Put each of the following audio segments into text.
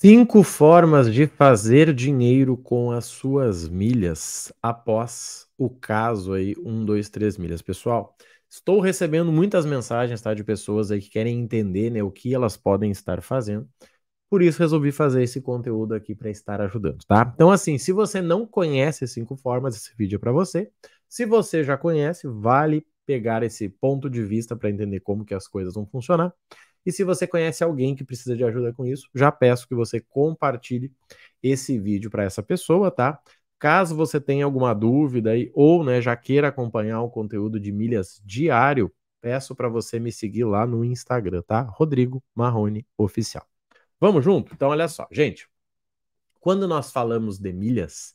Cinco formas de fazer dinheiro com as suas milhas após o caso aí 1, 2, 3 milhas. Pessoal, estou recebendo muitas mensagens tá, de pessoas aí que querem entender né, o que elas podem estar fazendo. Por isso resolvi fazer esse conteúdo aqui para estar ajudando, tá? Então assim, se você não conhece cinco formas, esse vídeo é para você. Se você já conhece, vale pegar esse ponto de vista para entender como que as coisas vão funcionar. E se você conhece alguém que precisa de ajuda com isso, já peço que você compartilhe esse vídeo para essa pessoa, tá? Caso você tenha alguma dúvida aí, ou né, já queira acompanhar o conteúdo de milhas diário, peço para você me seguir lá no Instagram, tá? Rodrigo Marrone Oficial. Vamos junto? Então, olha só, gente. Quando nós falamos de milhas,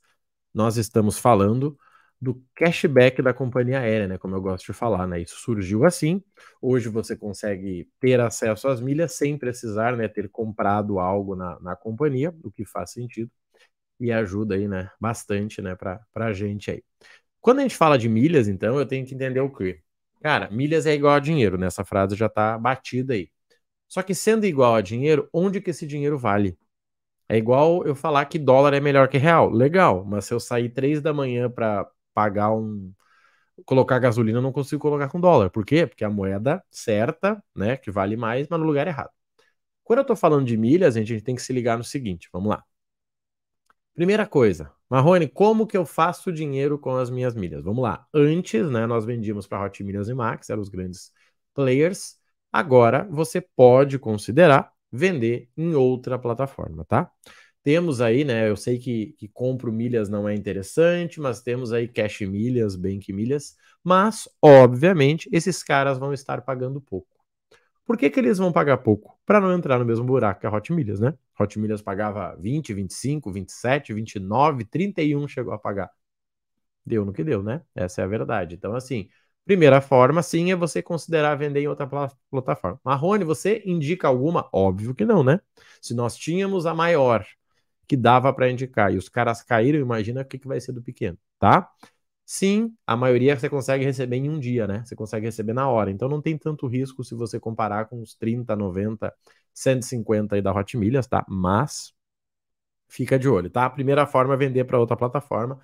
nós estamos falando do cashback da companhia aérea, né? Como eu gosto de falar, né? Isso surgiu assim. Hoje você consegue ter acesso às milhas sem precisar, né? Ter comprado algo na, na companhia, o que faz sentido e ajuda aí, né? Bastante, né? Para a gente aí. Quando a gente fala de milhas, então, eu tenho que entender o quê? Cara, milhas é igual a dinheiro, né? Essa frase já está batida aí. Só que sendo igual a dinheiro, onde que esse dinheiro vale? É igual eu falar que dólar é melhor que real. Legal, mas se eu sair três da manhã para pagar um. Colocar gasolina eu não consigo colocar com dólar. Por quê? Porque a moeda certa, né, que vale mais, mas no lugar errado. Quando eu estou falando de milhas, gente, a gente tem que se ligar no seguinte, vamos lá. Primeira coisa, Marrone, como que eu faço dinheiro com as minhas milhas? Vamos lá. Antes, né, nós vendíamos para Hot Milhas e Max, eram os grandes players. Agora você pode considerar vender em outra plataforma, tá? Temos aí, né? Eu sei que, que compro milhas não é interessante, mas temos aí cash milhas, bank milhas. Mas, obviamente, esses caras vão estar pagando pouco. Por que, que eles vão pagar pouco? Para não entrar no mesmo buraco que a Hot Milhas, né? Hot Milhas pagava 20, 25, 27, 29, 31 chegou a pagar. Deu no que deu, né? Essa é a verdade. Então, assim, primeira forma, sim, é você considerar vender em outra plataforma. Marrone, você indica alguma? Óbvio que não, né? Se nós tínhamos a maior, que dava para indicar. E os caras caíram, imagina o que, que vai ser do pequeno, tá? Sim, a maioria você consegue receber em um dia, né? Você consegue receber na hora. Então não tem tanto risco se você comparar com os 30, 90, 150 aí da Hotmilhas, tá? Mas fica de olho, tá? A primeira forma é vender para outra plataforma.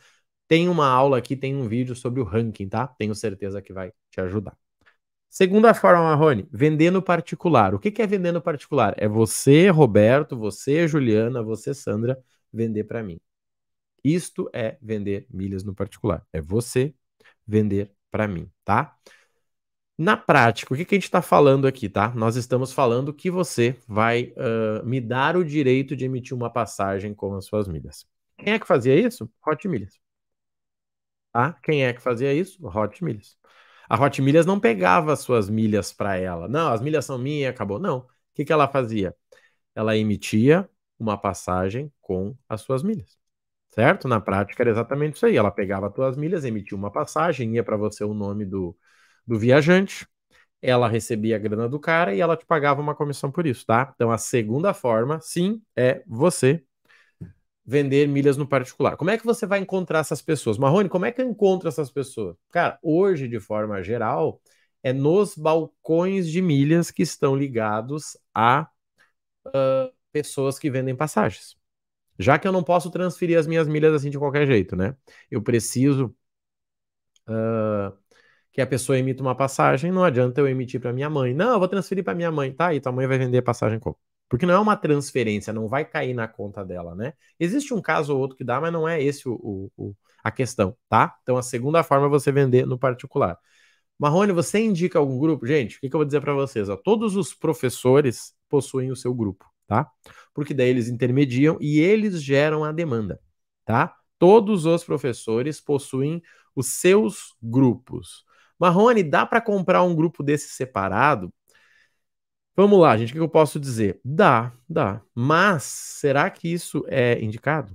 Tem uma aula aqui, tem um vídeo sobre o ranking, tá? Tenho certeza que vai te ajudar. Segunda forma, Marrone, vendendo particular. O que, é vendendo particular? É você, Roberto, você, Juliana, você, Sandra, vender para mim. Isto é vender milhas no particular. É você vender para mim, tá? Na prática, o que, que a gente está falando aqui, tá? Nós estamos falando que você vai uh, me dar o direito de emitir uma passagem com as suas milhas. Quem é que fazia isso? Hot Milhas. Tá? Quem é que fazia isso? Hot Milhas. A Hot Milhas não pegava suas milhas para ela. Não, as milhas são minhas, acabou. Não. O que, que ela fazia? Ela emitia uma passagem com as suas milhas. Certo? Na prática era exatamente isso aí. Ela pegava as suas milhas, emitia uma passagem, ia para você o nome do, do viajante, ela recebia a grana do cara e ela te pagava uma comissão por isso, tá? Então a segunda forma, sim, é você vender milhas no particular. Como é que você vai encontrar essas pessoas? Marrone, como é que eu encontro essas pessoas? Cara, hoje, de forma geral, é nos balcões de milhas que estão ligados a uh, pessoas que vendem passagens. Já que eu não posso transferir as minhas milhas assim de qualquer jeito, né? Eu preciso uh, que a pessoa emita uma passagem, não adianta eu emitir para minha mãe. Não, eu vou transferir para minha mãe, tá? E tua mãe vai vender a passagem como? Porque não é uma transferência, não vai cair na conta dela, né? Existe um caso ou outro que dá, mas não é esse o, o, o a questão, tá? Então a segunda forma é você vender no particular. Marrone, você indica algum grupo? Gente, o que, que eu vou dizer para vocês? Ó, todos os professores possuem o seu grupo, tá? Porque daí eles intermediam e eles geram a demanda, tá? Todos os professores possuem os seus grupos. Marrone, dá para comprar um grupo desse separado? Vamos lá, gente, o que eu posso dizer? Dá, dá. Mas será que isso é indicado?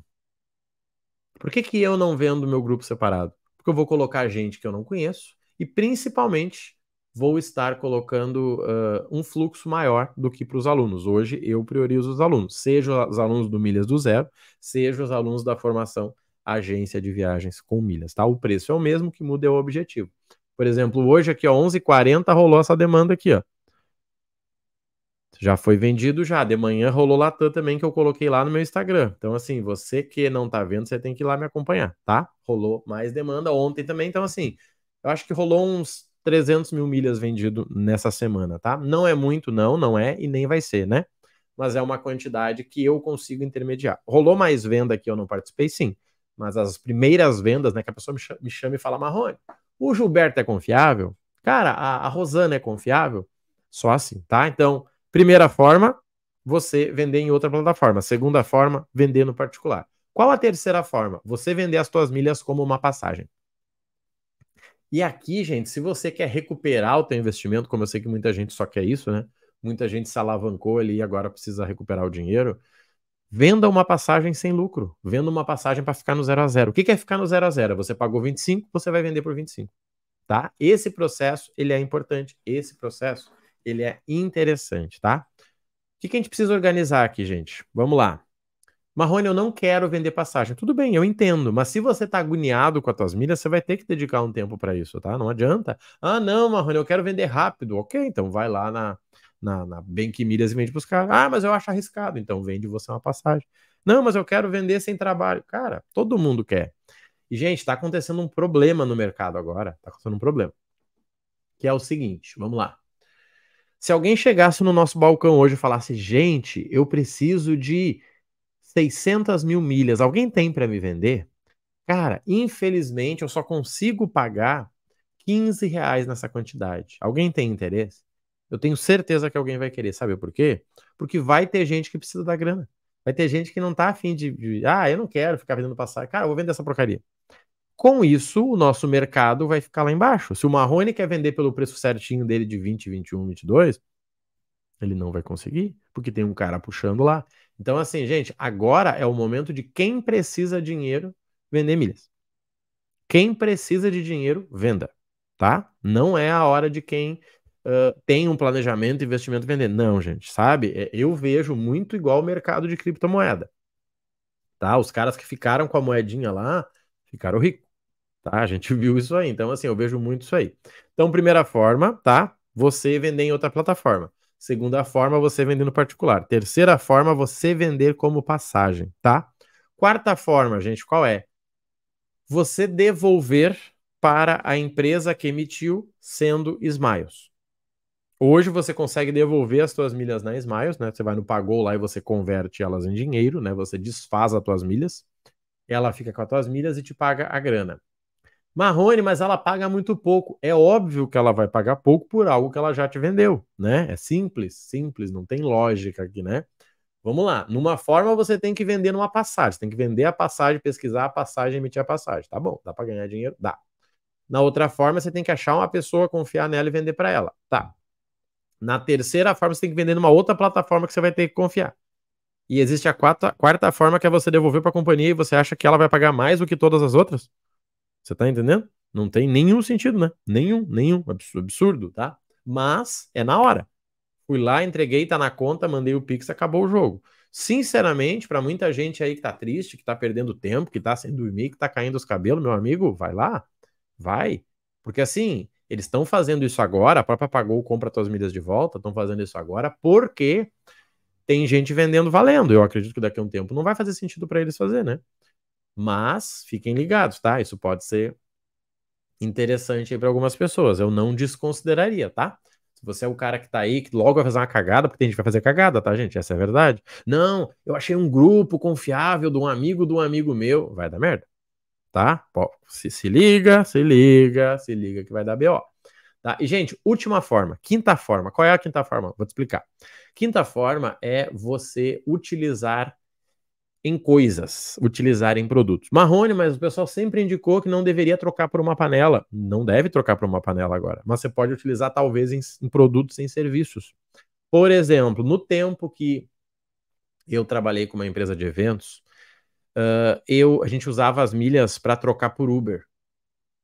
Por que, que eu não vendo meu grupo separado? Porque eu vou colocar gente que eu não conheço e, principalmente, vou estar colocando uh, um fluxo maior do que para os alunos. Hoje eu priorizo os alunos, seja os alunos do Milhas do Zero, seja os alunos da formação Agência de Viagens com Milhas, tá? O preço é o mesmo que muda é o objetivo. Por exemplo, hoje aqui, 11h40 rolou essa demanda aqui, ó. Já foi vendido já. De manhã rolou Latam também que eu coloquei lá no meu Instagram. Então, assim, você que não tá vendo, você tem que ir lá me acompanhar, tá? Rolou mais demanda ontem também. Então, assim, eu acho que rolou uns 300 mil milhas vendido nessa semana, tá? Não é muito, não, não é e nem vai ser, né? Mas é uma quantidade que eu consigo intermediar. Rolou mais venda que eu não participei, sim. Mas as primeiras vendas, né, que a pessoa me chama e fala, Marrone, o Gilberto é confiável? Cara, a, a Rosana é confiável? Só assim, tá? Então, Primeira forma, você vender em outra plataforma. Segunda forma, vender no particular. Qual a terceira forma? Você vender as suas milhas como uma passagem. E aqui, gente, se você quer recuperar o seu investimento, como eu sei que muita gente só quer isso, né? Muita gente se alavancou ali e agora precisa recuperar o dinheiro. Venda uma passagem sem lucro. Venda uma passagem para ficar no zero a zero. O que é ficar no zero a zero? Você pagou 25, você vai vender por 25, tá? Esse processo, ele é importante. Esse processo ele é interessante, tá? O que, que a gente precisa organizar aqui, gente? Vamos lá. Marrone, eu não quero vender passagem. Tudo bem, eu entendo, mas se você está agoniado com as tuas milhas, você vai ter que dedicar um tempo para isso, tá? Não adianta. Ah, não, Marrone, eu quero vender rápido. Ok, então vai lá na, na, na Bank Milhas e vende para os caras. Ah, mas eu acho arriscado. Então vende você uma passagem. Não, mas eu quero vender sem trabalho. Cara, todo mundo quer. E, gente, está acontecendo um problema no mercado agora. Está acontecendo um problema. Que é o seguinte, vamos lá. Se alguém chegasse no nosso balcão hoje e falasse, gente, eu preciso de 600 mil milhas, alguém tem para me vender? Cara, infelizmente eu só consigo pagar 15 reais nessa quantidade. Alguém tem interesse? Eu tenho certeza que alguém vai querer. Sabe por quê? Porque vai ter gente que precisa da grana. Vai ter gente que não tá afim de, de ah, eu não quero ficar vendendo passagem. Cara, eu vou vender essa porcaria. Com isso, o nosso mercado vai ficar lá embaixo. Se o Marrone quer vender pelo preço certinho dele de 20, 21, 22, ele não vai conseguir, porque tem um cara puxando lá. Então, assim, gente, agora é o momento de quem precisa de dinheiro vender milhas. Quem precisa de dinheiro, venda, tá? Não é a hora de quem uh, tem um planejamento, investimento, vender. Não, gente, sabe? É, eu vejo muito igual o mercado de criptomoeda, tá? Os caras que ficaram com a moedinha lá, ficaram ricos. Tá? A gente viu isso aí. Então, assim, eu vejo muito isso aí. Então, primeira forma, tá? Você vender em outra plataforma. Segunda forma, você vender no particular. Terceira forma, você vender como passagem, tá? Quarta forma, gente, qual é? Você devolver para a empresa que emitiu, sendo Smiles. Hoje você consegue devolver as suas milhas na Smiles, né? Você vai no Pagou lá e você converte elas em dinheiro, né? Você desfaz as suas milhas, ela fica com as suas milhas e te paga a grana. Marrone, mas ela paga muito pouco. É óbvio que ela vai pagar pouco por algo que ela já te vendeu, né? É simples, simples, não tem lógica aqui, né? Vamos lá. Numa forma você tem que vender numa passagem, tem que vender a passagem, pesquisar a passagem, emitir a passagem, tá bom? Dá para ganhar dinheiro, dá. Na outra forma você tem que achar uma pessoa, confiar nela e vender para ela, tá? Na terceira forma você tem que vender numa outra plataforma que você vai ter que confiar. E existe a quarta, quarta forma que é você devolver para a companhia e você acha que ela vai pagar mais do que todas as outras? Você tá entendendo? Não tem nenhum sentido, né? Nenhum, nenhum. Absurdo, tá? Mas é na hora. Fui lá, entreguei, tá na conta, mandei o Pix, acabou o jogo. Sinceramente, para muita gente aí que tá triste, que tá perdendo tempo, que tá sem dormir, que tá caindo os cabelos, meu amigo, vai lá. Vai. Porque assim, eles estão fazendo isso agora, a própria pagou, compra tuas milhas de volta, estão fazendo isso agora porque tem gente vendendo valendo. Eu acredito que daqui a um tempo não vai fazer sentido para eles fazer, né? Mas fiquem ligados, tá? Isso pode ser interessante para algumas pessoas. Eu não desconsideraria, tá? Se você é o cara que tá aí, que logo vai fazer uma cagada, porque tem gente que vai fazer cagada, tá, gente? Essa é a verdade. Não, eu achei um grupo confiável de um amigo de um amigo meu. Vai dar merda, tá? se, se liga, se liga, se liga que vai dar BO. Tá? E, gente, última forma, quinta forma. Qual é a quinta forma? Vou te explicar. Quinta forma é você utilizar em coisas, utilizar em produtos. Marrone, mas o pessoal sempre indicou que não deveria trocar por uma panela. Não deve trocar por uma panela agora, mas você pode utilizar talvez em, em produtos, em serviços. Por exemplo, no tempo que eu trabalhei com uma empresa de eventos, uh, eu, a gente usava as milhas para trocar por Uber.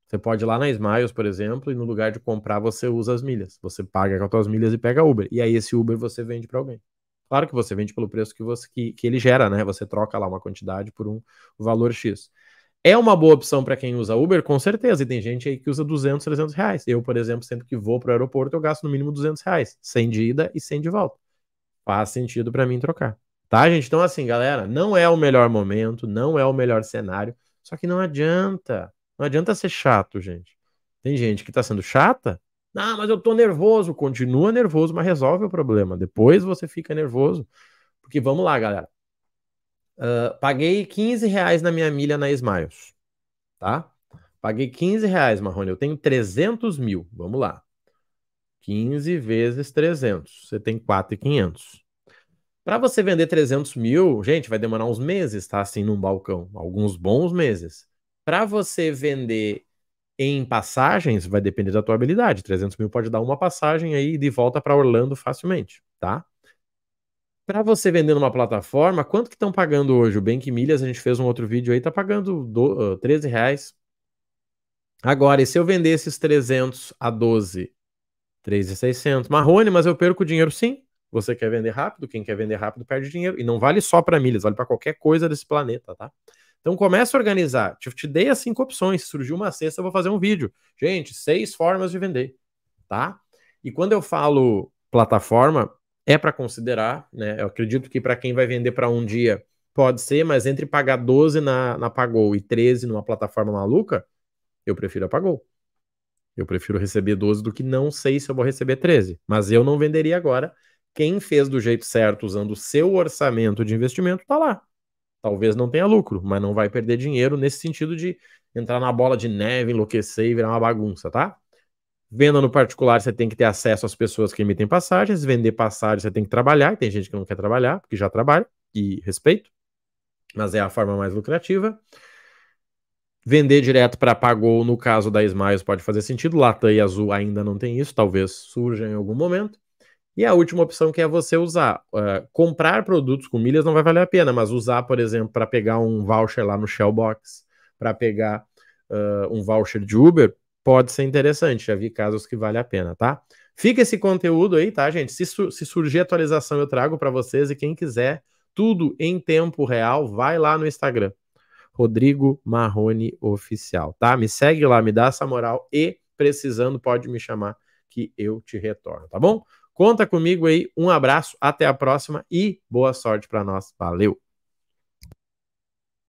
Você pode ir lá na Smiles, por exemplo, e no lugar de comprar, você usa as milhas. Você paga com as suas milhas e pega Uber. E aí esse Uber você vende para alguém. Claro que você vende pelo preço que, você, que, que ele gera, né? Você troca lá uma quantidade por um valor X. É uma boa opção para quem usa Uber, com certeza. E tem gente aí que usa 200, 300 reais. Eu, por exemplo, sempre que vou para o aeroporto, eu gasto no mínimo 200 reais, 100 de ida e 100 de volta. Faz sentido para mim trocar. Tá, gente? Então, assim, galera, não é o melhor momento, não é o melhor cenário. Só que não adianta. Não adianta ser chato, gente. Tem gente que está sendo chata ah, mas eu tô nervoso. Continua nervoso, mas resolve o problema. Depois você fica nervoso. Porque vamos lá, galera. Uh, paguei 15 reais na minha milha na Smiles. Tá? Paguei 15 reais, Marrone. Eu tenho 300 mil. Vamos lá. 15 vezes 300. Você tem 4,500. Para você vender 300 mil, gente, vai demorar uns meses, tá? Assim, num balcão. Alguns bons meses. Para você vender em passagens vai depender da tua habilidade. 300 mil pode dar uma passagem aí de volta para Orlando facilmente, tá? Para você vender numa plataforma, quanto que estão pagando hoje? O Bank Milhas, a gente fez um outro vídeo aí, tá pagando do, uh, 13 reais. Agora, e se eu vender esses 300 a 12? 3,600. Marrone, mas eu perco dinheiro sim. Você quer vender rápido, quem quer vender rápido perde dinheiro. E não vale só para milhas, vale para qualquer coisa desse planeta, tá? Então começa a organizar. Te, te dei as cinco opções. Se surgiu uma sexta, eu vou fazer um vídeo. Gente, seis formas de vender, tá? E quando eu falo plataforma, é para considerar, né? Eu acredito que para quem vai vender para um dia pode ser, mas entre pagar 12 na, na Pagou e 13 numa plataforma maluca, eu prefiro a Pagou. Eu prefiro receber 12 do que não sei se eu vou receber 13. Mas eu não venderia agora. Quem fez do jeito certo, usando o seu orçamento de investimento, tá lá talvez não tenha lucro, mas não vai perder dinheiro nesse sentido de entrar na bola de neve, enlouquecer e virar uma bagunça, tá? Venda no particular, você tem que ter acesso às pessoas que emitem passagens. Vender passagem, você tem que trabalhar. Tem gente que não quer trabalhar, porque já trabalha, e respeito. Mas é a forma mais lucrativa. Vender direto para Pagou, no caso da Smiles, pode fazer sentido. Latam e Azul ainda não tem isso, talvez surja em algum momento. E a última opção que é você usar. Uh, comprar produtos com milhas não vai valer a pena, mas usar, por exemplo, para pegar um voucher lá no Shellbox, para pegar uh, um voucher de Uber, pode ser interessante. Já vi casos que vale a pena, tá? Fica esse conteúdo aí, tá, gente? Se, su se surgir atualização, eu trago para vocês. E quem quiser tudo em tempo real, vai lá no Instagram. Rodrigo Marrone Oficial, tá? Me segue lá, me dá essa moral e precisando pode me chamar que eu te retorno, tá bom? Conta comigo aí, um abraço, até a próxima e boa sorte para nós. Valeu!